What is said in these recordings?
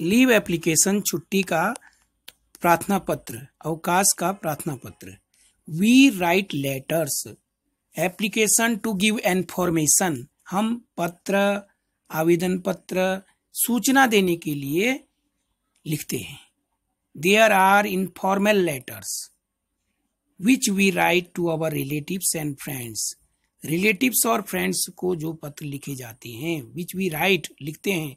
leave application छुट्टी का प्रार्थना पत्र अवकाश का प्रार्थना पत्र we write letters application to give information हम पत्र आवेदन पत्र सूचना देने के लिए लिखते हैं there are informal letters which we write to our relatives and friends relatives और फ्रेंड्स को जो पत्र लिखे जाते हैं विच वी राइट लिखते हैं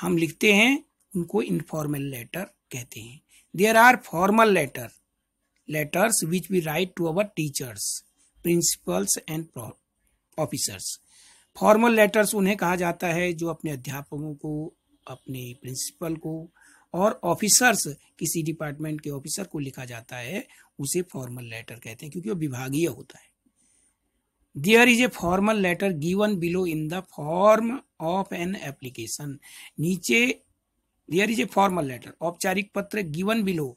हम लिखते हैं उनको इनफॉर्मल लेटर कहते हैं there are formal letter letters which we write to our teachers principals and officers formal letters उन्हें कहा जाता है जो अपने अध्यापकों को अपने प्रिंसिपल को और ऑफिसर्स किसी डिपार्टमेंट के ऑफिसर को लिखा जाता है उसे फॉर्मल लेटर कहते हैं क्योंकि वो विभागीय होता है there is a formal letter given below in the form of an application नीचे there is a formal letter औपचारिक पत्र गिवन बिलो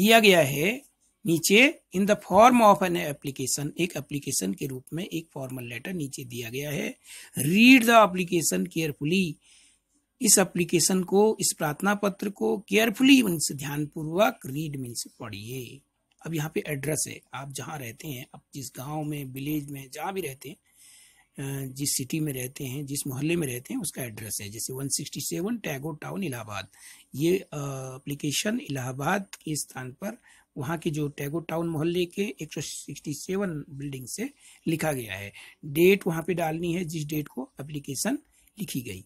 दिया गया है नीचे in the form of an application एक एप्लीकेशन के रूप में एक फॉर्मल लेटर नीचे दिया गया है रीड द एप्लीकेशन केयरफुली इस एप्लीकेशन को इस प्रार्थना पत्र को केयरफुली मीन्स ध्यानपूर्वक रीड मीन्स पढ़िए अब यहाँ पे एड्रेस है आप जहाँ रहते हैं आप जिस गांव में विलेज में जहाँ भी रहते हैं जिस सिटी में रहते हैं जिस मोहल्ले में रहते हैं उसका एड्रेस है जैसे 167 टैगो टाउन इलाहाबाद ये एप्लीकेशन इलाहाबाद के स्थान पर वहाँ के जो टैगो टाउन मोहल्ले के 167 बिल्डिंग से लिखा गया है डेट वहाँ पे डालनी है जिस डेट को एप्लीकेशन लिखी गई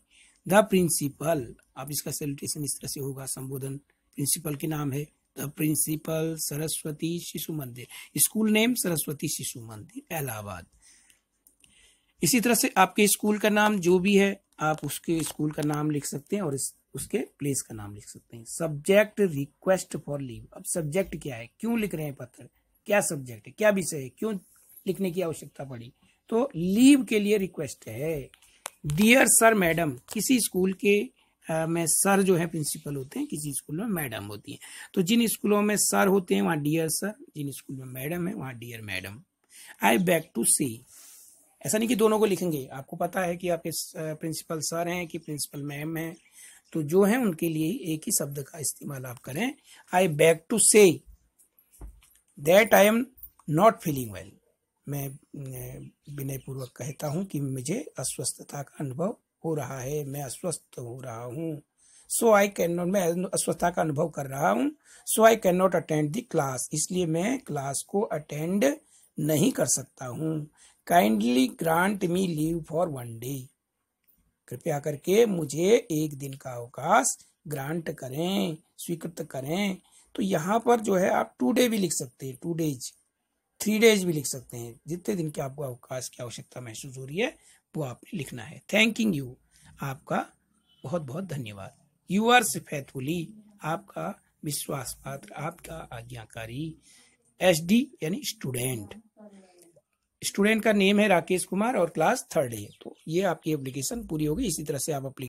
द प्रिंसिपल अब इसका सेलिटेशन इस तरह से होगा संबोधन प्रिंसिपल के नाम है द प्रिंसिपल सरस्वती शिशु मंदिर स्कूल नेम सरस्वती शिशु मंदिर इलाहाबाद इसी तरह से आपके स्कूल का नाम जो भी है आप उसके स्कूल का नाम लिख सकते हैं और इस उसके प्लेस का नाम लिख सकते हैं सब्जेक्ट रिक्वेस्ट फॉर लीव अब सब्जेक्ट क्या है क्यों लिख रहे हैं पत्र क्या सब्जेक्ट है क्या विषय है क्यों लिखने की आवश्यकता पड़ी तो लीव के लिए रिक्वेस्ट है डियर सर मैडम किसी स्कूल के मैं में सर जो है प्रिंसिपल होते हैं किसी स्कूल में मैडम होती हैं तो जिन स्कूलों में सर होते हैं वहाँ डियर सर जिन स्कूल में मैडम है वहाँ dear madam I beg to say ऐसा नहीं कि दोनों को लिखेंगे आपको पता है कि इस प्रिंसिपल सर हैं कि प्रिंसिपल मैम हैं तो जो है उनके लिए एक ही शब्द का इस्तेमाल आप करें I beg to say that I am not feeling well मैं विनयपूर्वक कहता हूँ कि मुझे अस्वस्थता का अनुभव हो रहा है मैं अस्वस्थ हो रहा हूँ सो आई कैन नॉट मैं अस्वस्थता का अनुभव कर रहा हूँ so I can not attend the class इसलिए मैं क्लास को अटेंड नहीं कर सकता हूँ kindly grant me leave for one day कृपया करके मुझे एक दिन का अवकाश ग्रांट करें स्वीकृत करें तो यहाँ पर जो है आप टू डे भी लिख सकते हैं टू डेज थ्री डेज भी लिख सकते हैं जितने दिन के आपको अवकाश की आवश्यकता महसूस हो रही है वो आपने लिखना है थैंकिंग यू आपका बहुत बहुत धन्यवाद यू आर फेथफुली आपका विश्वास पात्र आपका आज्ञाकारी एस डी यानी स्टूडेंट स्टूडेंट का नेम है राकेश कुमार और क्लास थर्ड है तो ये आपकी एप्लीकेशन पूरी होगी इसी तरह से आप अपली